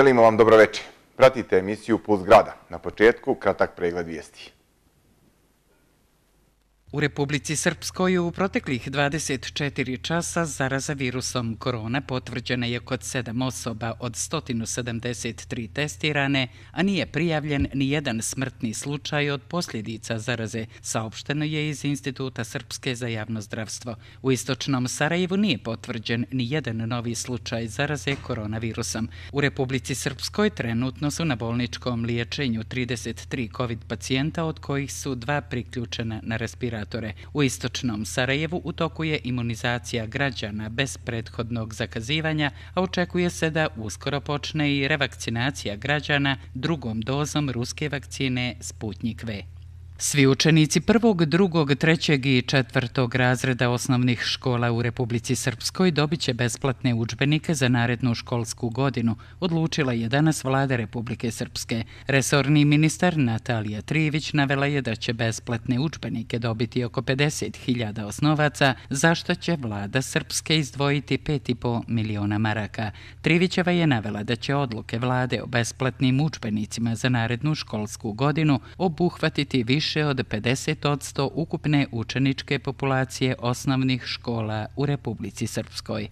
Želimo vam dobro večer. Pratite emisiju Puls grada. Na početku, kratak pregled vijesti. U Republici Srpskoj u proteklih 24 časa zaraza virusom korona potvrđena je kod 7 osoba od 173 testirane, a nije prijavljen ni jedan smrtni slučaj od posljedica zaraze, saopšteno je iz Instituta Srpske za javno zdravstvo. U Istočnom Sarajevu nije potvrđen ni jedan novi slučaj zaraze koronavirusom. U Republici Srpskoj trenutno su na bolničkom liječenju 33 COVID pacijenta, od kojih su dva priključena na respiraciju respiratore. U istočnom Sarajevu utokuje imunizacija građana bez prethodnog zakazivanja, a očekuje se da uskoro počne i revakcinacija građana drugom dozom ruske vakcine Sputnik V. Svi učenici prvog, drugog, trećeg i četvrtog razreda osnovnih škola u Republici Srpskoj dobit će besplatne učbenike za narednu školsku godinu, odlučila je danas vlada Republike Srpske. Resorni ministar Natalija Trivić navela je da će besplatne učbenike dobiti oko 50.000 osnovaca, zašto će vlada Srpske izdvojiti 5,5 miliona maraka. Trivićeva je navela da će odluke vlade o besplatnim učbenicima za narednu školsku godinu obuhvatiti više više od 50% ukupne učeničke populacije osnovnih škola u Republici Srpskoj.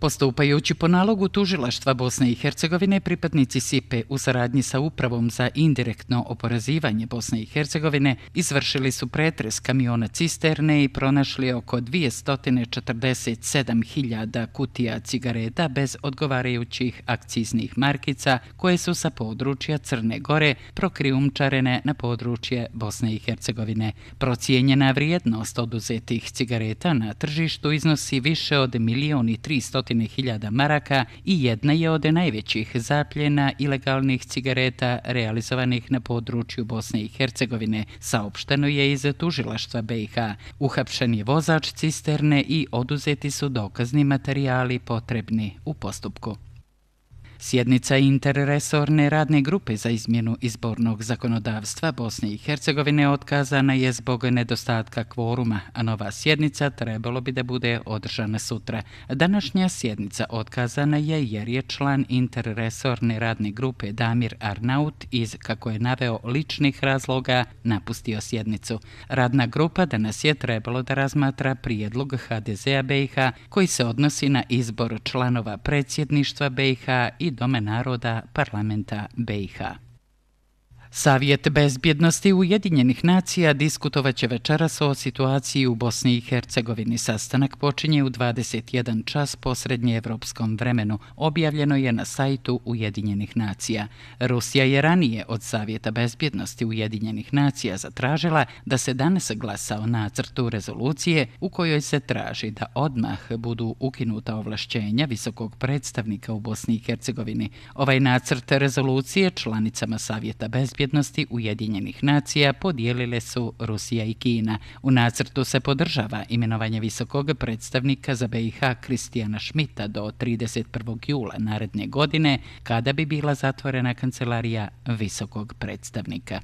Postupajući po nalogu tužilaštva Bosne i Hercegovine, pripadnici SIPE u saradnji sa Upravom za indirektno oporazivanje Bosne i Hercegovine izvršili su pretres kamiona cisterne i pronašli oko 247.000 kutija cigareta bez odgovarajućih akciznih markica koje su sa područja Crne Gore prokriumčarene na područje Bosne i Hercegovine. Procijenjena vrijednost oduzetih cigareta na tržištu iznosi više od milijoni 300 300.000 maraka i jedna je od najvećih zapljena ilegalnih cigareta realizovanih na području Bosne i Hercegovine, saopšteno je iz tužilaštva BiH. Uhapšen je vozač cisterne i oduzeti su dokazni materijali potrebni u postupku. Sjednica interresorne radne grupe za izmjenu izbornog zakonodavstva Bosne i Hercegovine otkazana je zbog nedostatka kvoruma, a nova sjednica trebalo bi da bude održana sutra. Današnja sjednica otkazana je jer je član interresorne radne grupe Damir Arnaut iz, kako je naveo, ličnih razloga napustio sjednicu. Radna grupa danas je trebalo da razmatra prijedlog HDZ-a BiH koji se odnosi na izbor članova predsjedništva BiH i Dome naroda parlamenta BiH. Savjet bezbjednosti Ujedinjenih nacija diskutovat će večeras o situaciji u Bosni i Hercegovini. Sastanak počinje u 21 čas po srednjeevropskom vremenu. Objavljeno je na sajtu Ujedinjenih nacija. Rusija je ranije od Savjeta bezbjednosti Ujedinjenih nacija zatražila da se danas glasa o nacrtu rezolucije u kojoj se traži da odmah budu ukinuta ovlašćenja visokog predstavnika u Bosni i Hercegovini. Ovaj nacrt rezolucije članicama Savjeta bezbjednosti bezbjednosti Ujedinjenih nacija podijelile su Rusija i Kina. U nacrtu se podržava imenovanje visokog predstavnika za BiH Kristijana Šmita do 31. jula naredne godine, kada bi bila zatvorena kancelarija visokog predstavnika.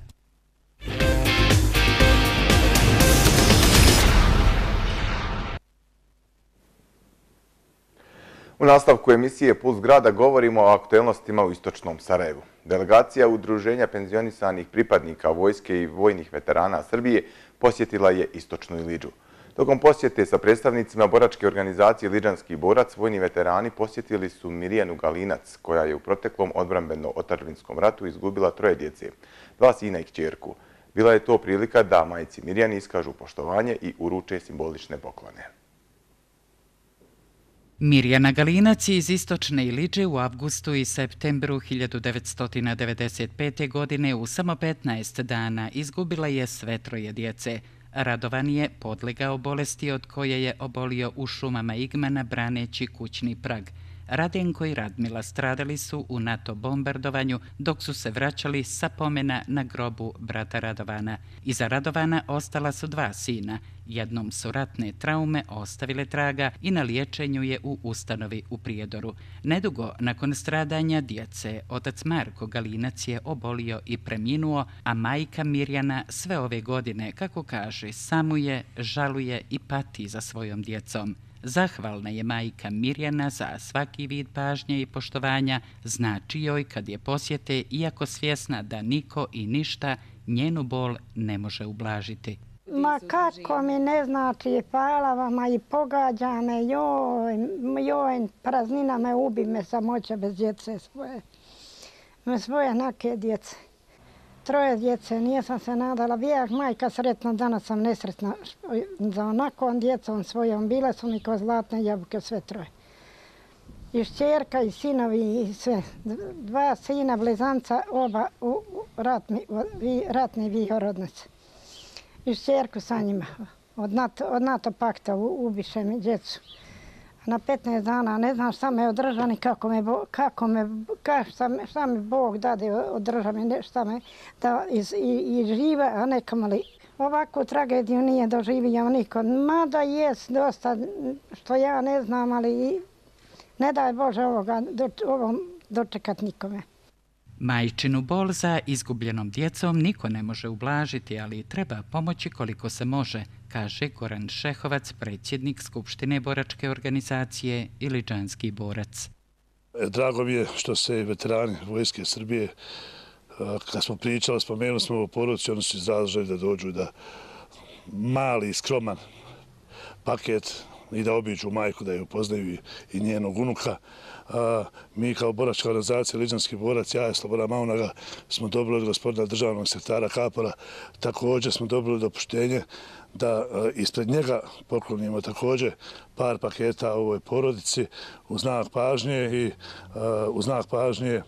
U nastavku emisije Puls grada govorimo o aktuelnostima u istočnom Sarajevu. Delegacija Udruženja penzionisanih pripadnika vojske i vojnih veterana Srbije posjetila je Istočnu Iliđu. Tokom posjete sa predstavnicima boračke organizacije Liđanski borac, vojni veterani posjetili su Mirijanu Galinac, koja je u proteklom odbranbeno-otarvinskom ratu izgubila troje djece, dva sina i kćerku. Bila je to prilika da majici Mirijani iskažu poštovanje i uruče simbolične poklone. Mirjana Galinac iz Istočne Iliđe u avgustu i septembru 1995. godine u samo 15 dana izgubila je sve troje djece. Radovan je podlegao bolesti od koje je obolio u šumama Igmana braneći kućni prag – Radenko i Radmila stradali su u NATO bombardovanju dok su se vraćali sa pomena na grobu brata Radovana. Iza Radovana ostala su dva sina. Jednom su ratne traume ostavile traga i na liječenju je u ustanovi u Prijedoru. Nedugo nakon stradanja djece, otac Marko Galinac je obolio i preminuo, a majka Mirjana sve ove godine, kako kaže, samuje, žaluje i pati za svojom djecom. Zahvalna je majka Mirjana za svaki vid pažnje i poštovanja, znači joj kad je posjete, iako svjesna da niko i ništa njenu bol ne može ublažiti. Ma kako mi ne znači, hvala vam, i pogađa me, joj, joj, praznina me, ubi me samoće bez djece svoje, svoje nake djece troje djece, nijesam se nadala, vijak majka sretna, danas sam nesretna. Za onakom djecom svojom bile su mi ko zlatne jabuke, sve troje. I šćerka, i sinovi, i sve. Dva sina, blizanca, oba u ratni vihor odnose. I šćerku sa njima. Od NATO pakta ubiše mi djecu na 15 dana, ne znam šta me održa ni kako me, kako me, šta mi Bog dade održa mi šta me, da iz, i, i žive, a nekom li. Ovakvu tragediju nije doživio niko, mada je dosta što ja ne znam, ali ne daj Bože ovoga, do, ovom dočekat nikome. Majčinu bol za izgubljenom djecom niko ne može ublažiti, ali treba pomoći koliko se može, kaže Goran Šehovac, predsjednik Skupštine boračke organizacije Iliđanski borac. E, drago mi je što se veterani Vojske Srbije, kad smo pričali, spomenuli smo ovo poruci, ono su izražali da dođu da mali, skroman paket i da obiđu majku, da je upoznaju i njenog unuka. Mi kao boračka organizacija, Liđanski borac, ja i Slobora Maunaga, smo dobili od gospodina državnog sektara Kapora, također smo dobili dopuštenje da ispred njega poklonimo također par paketa ovoj porodici u znak pažnje i u znak pažnje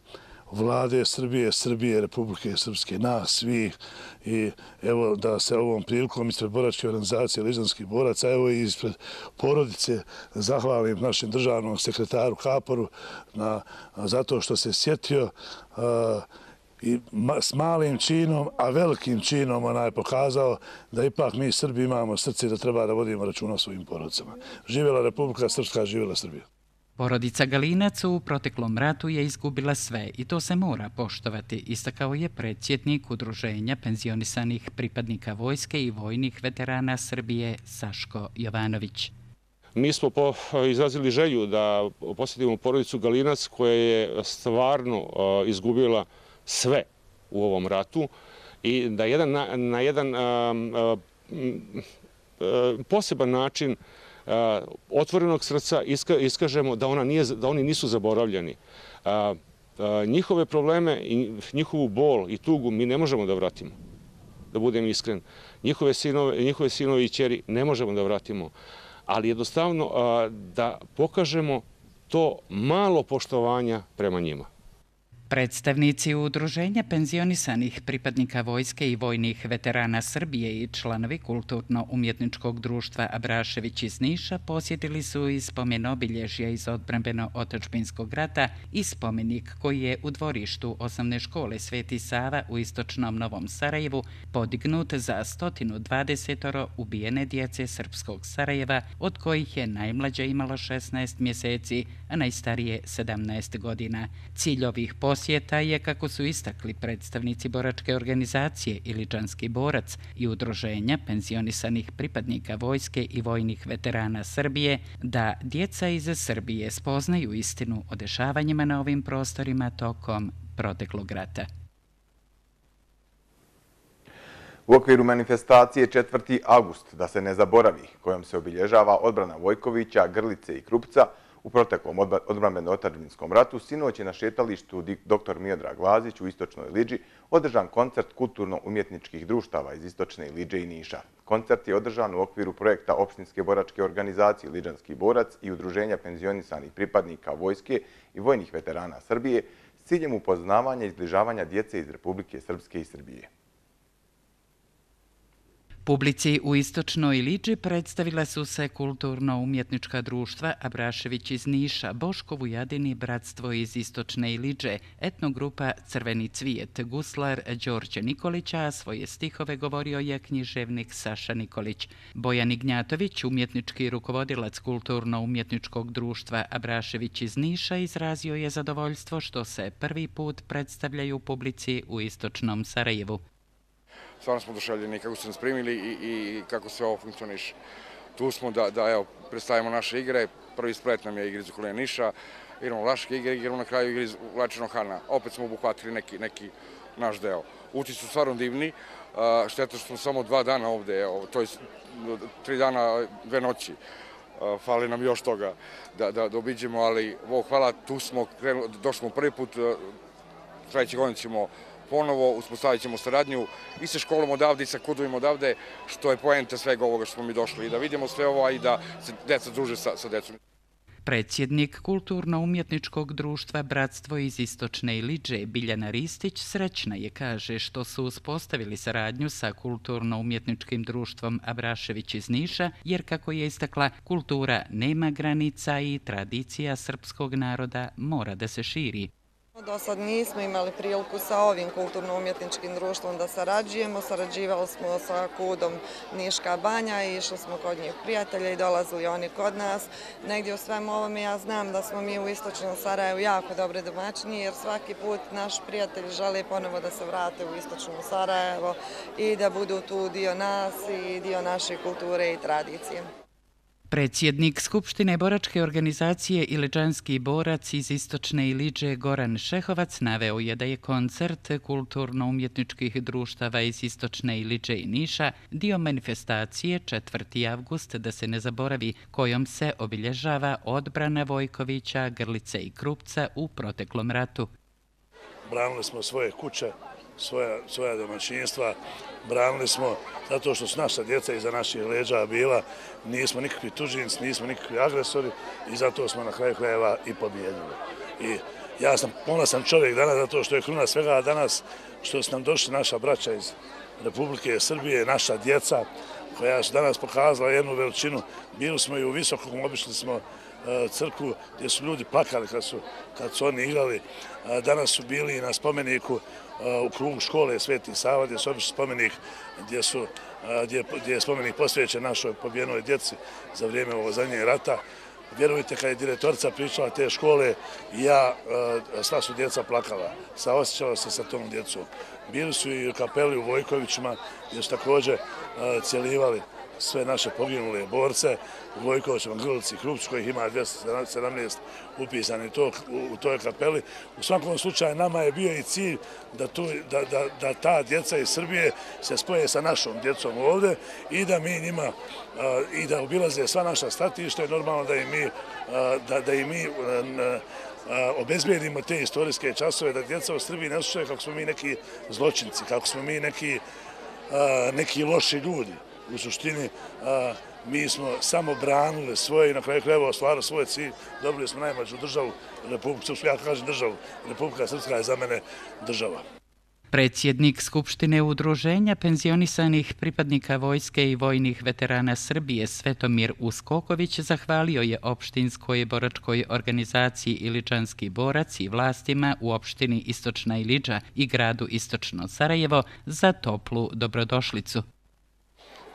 vlade Srbije, Srbije, Republike Srpske, nas, svih. I evo da se ovom prilikom ispred boračke organizacije Ližanskih boraca, evo i ispred porodice, zahvalim našem državnom sekretaru Kaporu zato što se sjetio s malim činom, a velikim činom ona je pokazao da ipak mi Srbi imamo srce i da treba da vodimo račun o svojim porodcama. Živjela Republika Srpska, živjela Srbija. Porodica Galinac u proteklom ratu je izgubila sve i to se mora poštovati, istakao je predsjednik udruženja penzionisanih pripadnika vojske i vojnih veterana Srbije Saško Jovanović. Mi smo izrazili želju da posjetimo porodicu Galinac koja je stvarno e, izgubila sve u ovom ratu i da na jedan e, e, poseban način Eh, otvorenog srca iskažemo da oni nisu zaboravljeni. Eh, eh, njihove probleme i njihovu bol i tugu mi ne možemo da vratimo, da budem iskren. Njihove sinovi i čeri ne možemo da vratimo, ali jednostavno da pokažemo to malo poštovanja prema njima. Predstavnici Udruženja penzionisanih pripadnika vojske i vojnih veterana Srbije i članovi Kulturno-umjetničkog društva Abrašević iz Niša posjetili su i spomen obilježja iz odbrambeno-otačbinskog rata i spomenik koji je u dvorištu osnovne škole Sveti Sava u istočnom Novom Sarajevu podignut za 120 ubijene djece Srpskog Sarajeva, od kojih je najmlađa imala 16 mjeseci, a najstarije 17 godina. Cilj ovih posjeća posjeta je, kako su istakli predstavnici boračke organizacije ili Iličanski borac i udruženja penzionisanih pripadnika vojske i vojnih veterana Srbije, da djeca iz Srbije spoznaju istinu o dešavanjima na ovim prostorima tokom proteklog rata. U okviru manifestacije 4. august, da se ne zaboravi, kojom se obilježava odbrana Vojkovića, Grlice i Krupca, U protekom odbranbeno otarbinskom ratu sinoć je na šetalištu dr. Miodrag Lazić u Istočnoj Liđi održan koncert kulturno-umjetničkih društava iz Istočne Liđe i Niša. Koncert je održan u okviru projekta Opštinske boračke organizacije Liđanski borac i Udruženja penzionisanih pripadnika vojske i vojnih veterana Srbije s ciljem upoznavanja i izbližavanja djece iz Republike Srpske i Srbije. Publici u Istočnoj Liđi predstavila su se kulturno-umjetnička društva Abrašević iz Niša, Boškovu jadini Bratstvo iz Istočne Liđe, etnogrupa Crveni cvijet, guslar Đorđe Nikolića, a svoje stihove govorio je književnik Saša Nikolić. Bojan Ignjatović, umjetnički rukovodilac kulturno-umjetničkog društva Abrašević iz Niša, izrazio je zadovoljstvo što se prvi put predstavljaju publici u Istočnom Sarajevu stvarno smo oduševljeni kako su nas primili i kako se ovo funkcioniš. Tu smo da predstavimo naše igre, prvi splet nam je igra iz okolina Niša, igramo Vlaške igre, igramo na kraju igra iz Lečeno Hana. Opet smo obuhvatili neki naš deo. Uči su stvarno divni, šteta što smo samo dva dana ovde, to je tri dana, dve noći. Fali nam još toga da obiđemo, ali hvala, tu smo, došli prvi put, sledeće godine ćemo ponovo uspostavit ćemo saradnju i sa školom odavde i sa kudovim odavde, što je poenta svega ovoga što smo mi došli i da vidimo sve ovo i da se deca druže sa decom. Predsjednik Kulturno-umjetničkog društva Bratstvo iz Istočne Iliđe Biljana Ristić srećna je kaže što su uspostavili saradnju sa Kulturno-umjetničkim društvom Abrašević iz Niša jer kako je istakla kultura nema granica i tradicija srpskog naroda mora da se širi. Do sad nismo imali priliku sa ovim kulturno-umjetničkim društvom da sarađujemo. Sarađivali smo sa kudom Niška banja i išli smo kod njih prijatelja i dolazili oni kod nas. Negdje u svem ovome ja znam da smo mi u Istočnom Sarajevu jako dobri domaćini jer svaki put naš prijatelj žele ponovo da se vrate u Istočnom Sarajevo i da budu tu dio nas i dio naše kulture i tradicije. Predsjednik Skupštine boračke organizacije Iliđanski borac iz Istočne Iliđe Goran Šehovac naveo je da je koncert kulturno-umjetničkih društava iz Istočne Iliđe i Niša dio manifestacije 4. avgust da se ne zaboravi kojom se obilježava odbrana Vojkovića, Grlice i Krupca u proteklom ratu. Branili smo svoje kuće, svoja domaćinstva, branili smo zato što su naša djeca iza naših leđa bila, nismo nikakvi tuđinci, nismo nikakvi agresori i zato smo na kraju krajeva i pobjedili. I ja sam ponosan čovjek danas zato što je kruna svega danas, što su nam došli naša braća iz Republike Srbije, naša djeca koja su danas pokazala jednu veličinu. Bili smo i u visokom, obišli smo E, crkvu gdje su ljudi plakali kad su oni igrali. E, danas su bili na spomeniku e, u krugu škole Sveti Sava gdje su obišli spomenik gdje je spomenik posvećen našoj pobijenoj djeci za vrijeme ovo zadnje rata. Vjerujte, kada je direktorica pričala te škole, ja, sva su djeca plakala, saosjećala se sa tom djecom. Bili su i u kapeli u Vojkovićima, gdje su također cijelivali sve naše poginule borce u Vojkovićem, Grlici, Hrupću, kojih ima 217 upisani u toj kapeli. U svakom slučaju nama je bio i cilj da ta djeca iz Srbije se spoje sa našom djecom ovde i da mi njima i da obilaze sva naša statišta i normalno da i mi da i mi obezbijedimo te istorijske časove da djeca u Srbiji ne slušaju kako smo mi neki zločinci, kako smo mi neki neki loši ljudi u suštini mi smo samo branili svoje i na kraju krajeva ostvarili svoj cilj. Dobili smo najmađu državu, ja kažem državu, Republika Srpska je za mene država. Predsjednik Skupštine udruženja penzionisanih pripadnika vojske i vojnih veterana Srbije Svetomir Uskoković zahvalio je opštinskoj boračkoj organizaciji Iličanski borac i vlastima u opštini Istočna Iliđa i gradu Istočno Sarajevo za toplu dobrodošlicu.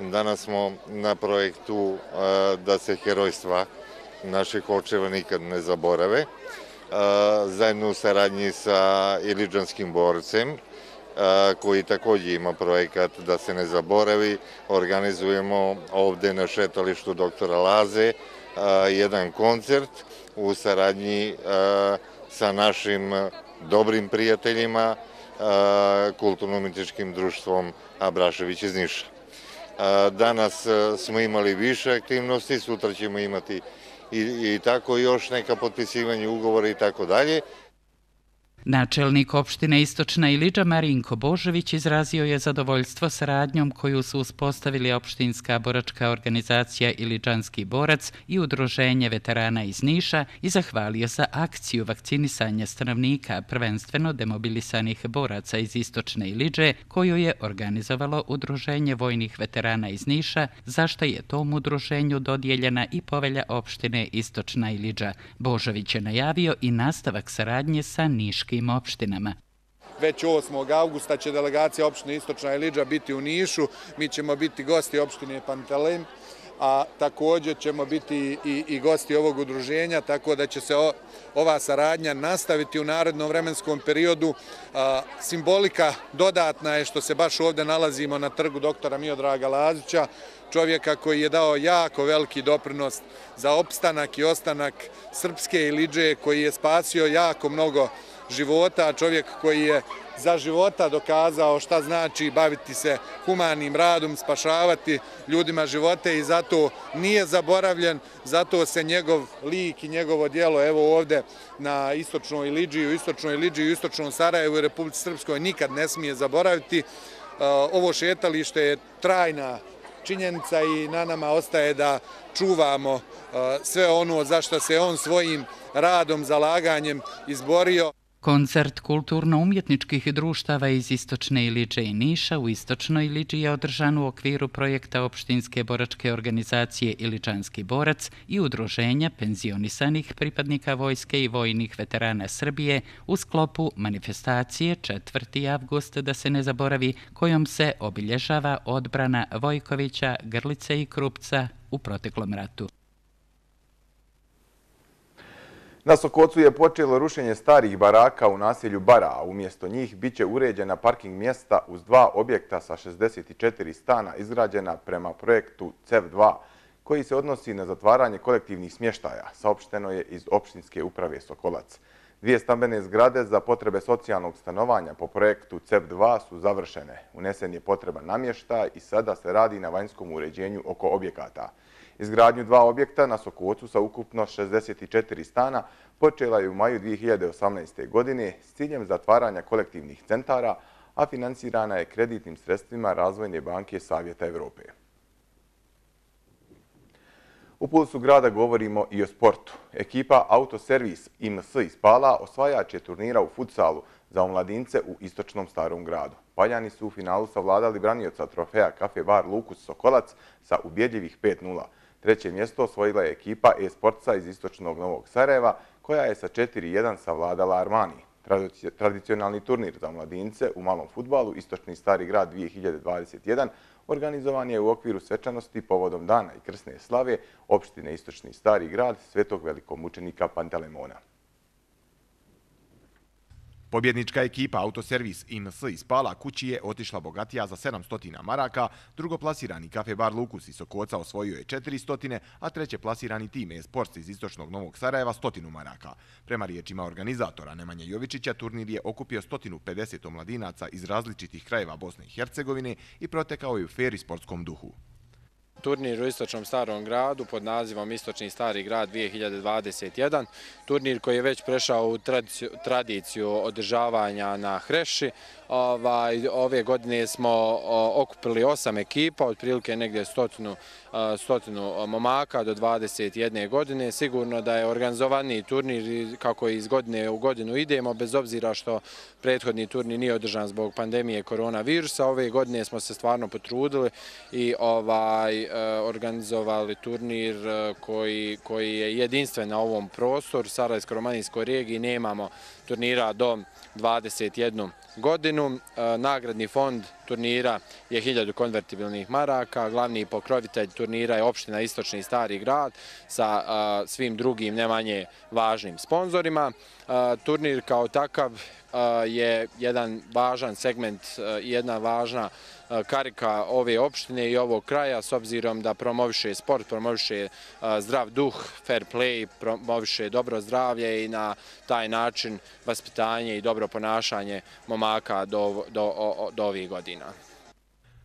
Danas smo na projektu e, da se herojstva naših očeva nikad ne zaborave. E, zajedno u saradnji sa Iliđanskim borcem, e, koji takođe ima projekat da se ne zaboravi, organizujemo ovde na šetalištu doktora Laze jedan koncert u saradnji sa našim dobrim prijateljima, kulturno-umitičkim društvom Abrašević iz Niša. Danas e, smo imali više aktivnosti, sutra ćemo imati i tako još neka potpisivanja ugovora i tako dalje. Načelnik opštine Istočna Iliđa Marinko Božović izrazio je zadovoljstvo s radnjom koju su uspostavili opštinska boračka organizacija Iliđanski borac i udruženje veterana iz Niša i zahvalio za akciju vakcinisanja stanovnika prvenstveno demobilisanih boraca iz Istočne Iliđe koju je organizovalo udruženje vojnih veterana iz Niša za što je tom udruženju dodijeljena i povelja opštine Istočna Iliđa. Božović je najavio i nastavak saradnje sa Niškom istočnim opštinama. Već 8. augusta će delegacija opštine Istočna Eliđa biti u Nišu, mi ćemo biti gosti opštine Pantelem, a također ćemo biti i gosti ovog udruženja, tako da će se ova saradnja nastaviti u narednom vremenskom periodu. Simbolika dodatna je što se baš ovde nalazimo na trgu doktora Miodraga Lazića, čovjeka koji je dao jako veliki doprinost za opstanak i ostanak srpske iliđe koji je spasio jako mnogo života, čovjek koji je za života dokazao šta znači baviti se humanim radom, spašavati ljudima živote i zato nije zaboravljen, zato se njegov lik i njegovo dijelo evo ovde na istočnoj Liđiji, u istočnoj Liđiji, u istočnom Sarajevu i Republici Srpskoj nikad ne smije zaboraviti. E, ovo šetalište je trajna činjenica i na nama ostaje da čuvamo e, sve ono za što se on svojim radom, zalaganjem izborio. Koncert kulturno-umjetničkih društava iz Istočne Iliđe i Niša u Istočnoj Iliđi je održan u okviru projekta Opštinske boračke organizacije Iličanski borac i udruženja penzionisanih pripadnika vojske i vojnih veterana Srbije u sklopu manifestacije 4. avgust da se ne zaboravi kojom se obilježava odbrana Vojkovića, Grlice i Krupca u proteklom ratu. Na Sokocu je počelo rušenje starih baraka u naselju Bara, a umjesto njih bit će uređena parking mjesta uz dva objekta sa 64 stana izgrađena prema projektu CEV2, koji se odnosi na zatvaranje kolektivnih smještaja, saopšteno je iz opštinske uprave Sokolac. Dvije stambene zgrade za potrebe socijalnog stanovanja po projektu CEV2 su završene. Unesen je potreba namještaj i Sada se radi na vanjskom uređenju oko objekata. Izgradnju dva objekta na Sokocu sa ukupno 64 stana počela je u maju 2018. godine s ciljem zatvaranja kolektivnih centara, a financirana je kreditnim sredstvima Razvojne banke Savjeta Evrope. U pulsu grada govorimo i o sportu. Ekipa Autoservis IMS iz Pala osvaja je turnira u futsalu za omladince u istočnom starom gradu. Paljani su u finalu savladali branioca trofeja Cafe Bar Lukus Sokolac sa ubjedljivih 5-0. Treće mjesto osvojila je ekipa e-sportca iz Istočnog Novog Sarajeva, koja je sa 4-1 savladala Armani. Tradicionalni turnir za mladince u malom futbalu Istočni stari grad 2021 organizovan je u okviru svečanosti povodom dana i krsne slave opštine Istočni stari grad Svetog velikomučenika Pantelemona. Pobjednička ekipa Autoservis IMS iz Pala kući je otišla bogatija za 700 maraka, drugoplasirani kafe bar Lukus iz Sokoca osvojio je 400, a treće plasirani tim e-sports iz istočnog Novog Sarajeva 100 maraka. Prema riječima organizatora Nemanja Jovičića, turnir je okupio 150 mladinaca iz različitih krajeva Bosne i Hercegovine i protekao je u feri sportskom duhu. Turnir u Istočnom starom gradu pod nazivom Istočni stari grad 2021. Turnir koji je već prešao u tradiciju održavanja na Hreši. Ovaj, ove godine smo okupili osam ekipa, otprilike negdje stotinu stotinu momaka do 21. godine. Sigurno da je organizovani turnir kako iz godine u godinu idemo, bez obzira što prethodni turnir nije održan zbog pandemije koronavirusa. Ove godine smo se stvarno potrudili i ovaj, e, organizovali turnir e, koji je jedinstven na ovom prostoru. U Sarajsko-Romanijskoj regiji nemamo turnira do 21. godinu. E, Nagradni fond turnira je 1000 konvertibilnih maraka, glavni pokrovitelj turnira je opština Istočni i Stari grad sa svim drugim nemanje važnim sponsorima. Turnir kao takav je jedan važan segment i jedna važna karika ove opštine i ovog kraja s obzirom da promoviše sport, promoviše zdrav duh, fair play, promoviše dobro zdravlje i na taj način vaspitanje i dobro ponašanje momaka do ovih godina.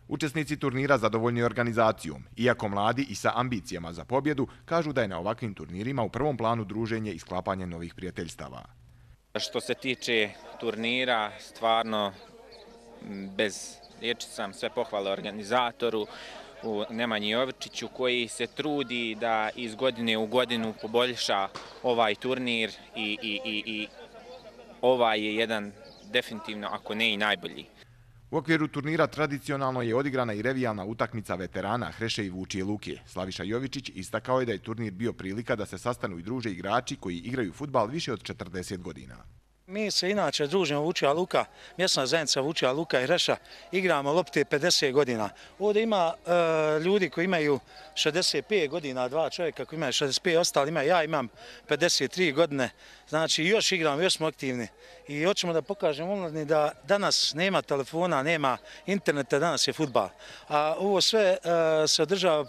Učesnici turnira zadovoljni organizacijom, iako mladi i sa ambicijama za pobjedu, kažu da je na ovakvim turnirima u prvom planu druženje i sklapanje novih prijateljstava. Što se tiče turnira, stvarno bez riječi sam sve pohvale organizatoru u Nemanji Jovičiću koji se trudi da iz godine u godinu poboljša ovaj turnir i, i, i, i ovaj je jedan definitivno, ako ne i najbolji. U okviru turnira tradicionalno je odigrana i revijalna utakmica veterana Hreše i Vučije Luke. Slaviša Jovičić istakao je da je turnir bio prilika da se sastanu i druže igrači koji igraju futbal više od 40 godina. Mi se inače družimo Vučija Luka, mjesna zajednica Vučija Luka i Reša, igramo lopte 50 godina. Ovdje ima e, ljudi koji imaju 65 godina, dva čovjeka koji imaju 65, ostali imaju, ja imam 53 godine. Znači još igramo, još smo aktivni. I hoćemo da pokažemo omladni da danas nema telefona, nema interneta, danas je futbal. A ovo sve e, se održava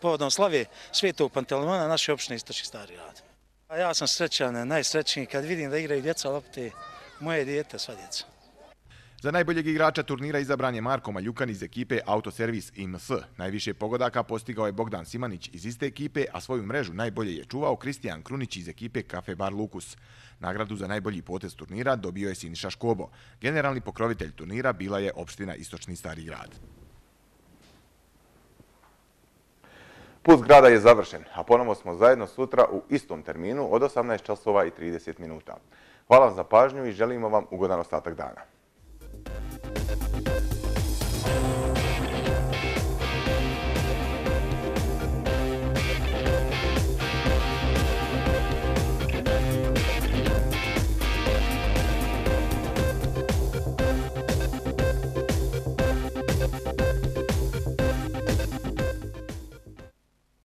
povodom slave Svetog Pantelemona, naše opštine Istočni stari rad. Pa ja sam srećan, najsrećniji kad vidim da igraju djeca lopte, moje djete, sva djeca. Za najboljeg igrača turnira izabran je Marko Maljukan iz ekipe Autoservis IMS. Najviše pogodaka postigao je Bogdan Simanić iz iste ekipe, a svoju mrežu najbolje je čuvao Kristijan Krunić iz ekipe Cafe Bar Lukus. Nagradu za najbolji potez turnira dobio je Siniša Škobo. Generalni pokrovitelj turnira bila je opština Istočni Stari grad. Put grada je završen, a ponovno smo zajedno sutra u istom terminu od 18.30 minuta. Hvala vam za pažnju i želimo vam ugodan ostatak dana.